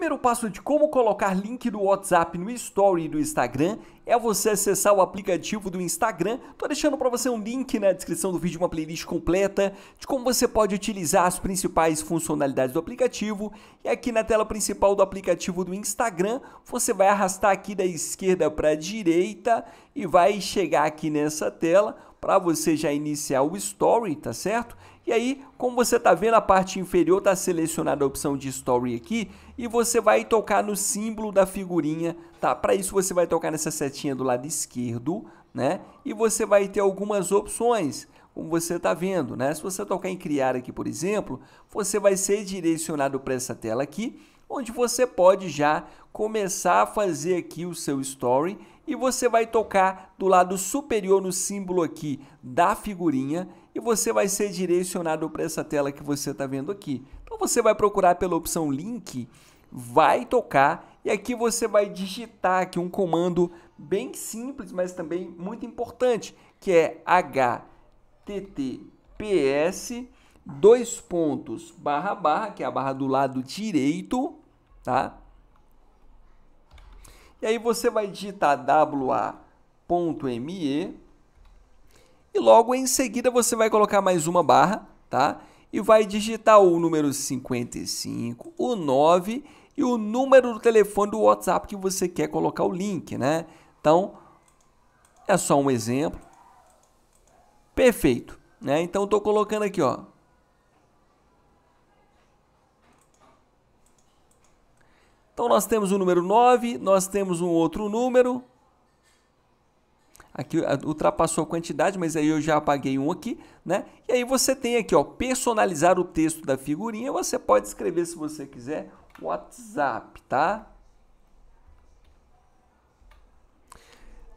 primeiro passo de como colocar link do WhatsApp no Story do Instagram é você acessar o aplicativo do Instagram. Tô deixando para você um link na descrição do vídeo, uma playlist completa de como você pode utilizar as principais funcionalidades do aplicativo. E aqui na tela principal do aplicativo do Instagram, você vai arrastar aqui da esquerda para a direita e vai chegar aqui nessa tela para você já iniciar o Story, tá certo? E aí, como você está vendo, a parte inferior está selecionada a opção de Story aqui e você vai tocar no símbolo da figurinha, tá? Para isso, você vai tocar nessa setinha do lado esquerdo, né? E você vai ter algumas opções, como você está vendo, né? Se você tocar em criar aqui, por exemplo, você vai ser direcionado para essa tela aqui onde você pode já começar a fazer aqui o seu story e você vai tocar do lado superior no símbolo aqui da figurinha e você vai ser direcionado para essa tela que você está vendo aqui. Então você vai procurar pela opção link, vai tocar e aqui você vai digitar aqui um comando bem simples, mas também muito importante, que é https dois pontos barra barra, que é a barra do lado direito, tá? E aí você vai digitar wa.me e logo em seguida você vai colocar mais uma barra, tá? E vai digitar o número 55, o 9 e o número do telefone do WhatsApp que você quer colocar o link, né? Então, é só um exemplo. Perfeito, né? Então estou colocando aqui, ó, Então nós temos o número 9, nós temos um outro número. Aqui ah, ultrapassou a quantidade, mas aí eu já apaguei um aqui, né? E aí você tem aqui, ó, personalizar o texto da figurinha. Você pode escrever, se você quiser, WhatsApp, tá?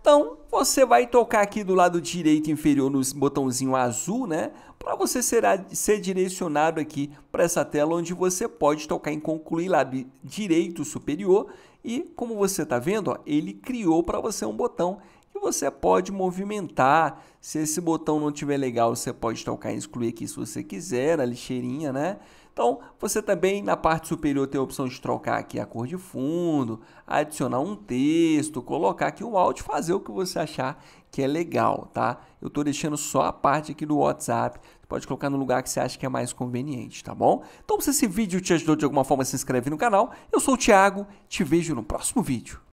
Então, você vai tocar aqui do lado direito inferior no botãozinho azul, né? Para você será, ser direcionado aqui para essa tela onde você pode tocar em concluir lado direito superior. E como você está vendo, ó, ele criou para você um botão que você pode movimentar. Se esse botão não estiver legal, você pode tocar em excluir aqui se você quiser, a lixeirinha, né? Então, você também na parte superior tem a opção de trocar aqui a cor de fundo, adicionar um texto, colocar aqui um áudio, fazer o que você achar que é legal, tá? Eu estou deixando só a parte aqui do WhatsApp, você pode colocar no lugar que você acha que é mais conveniente, tá bom? Então, se esse vídeo te ajudou de alguma forma, se inscreve no canal. Eu sou o Thiago, te vejo no próximo vídeo.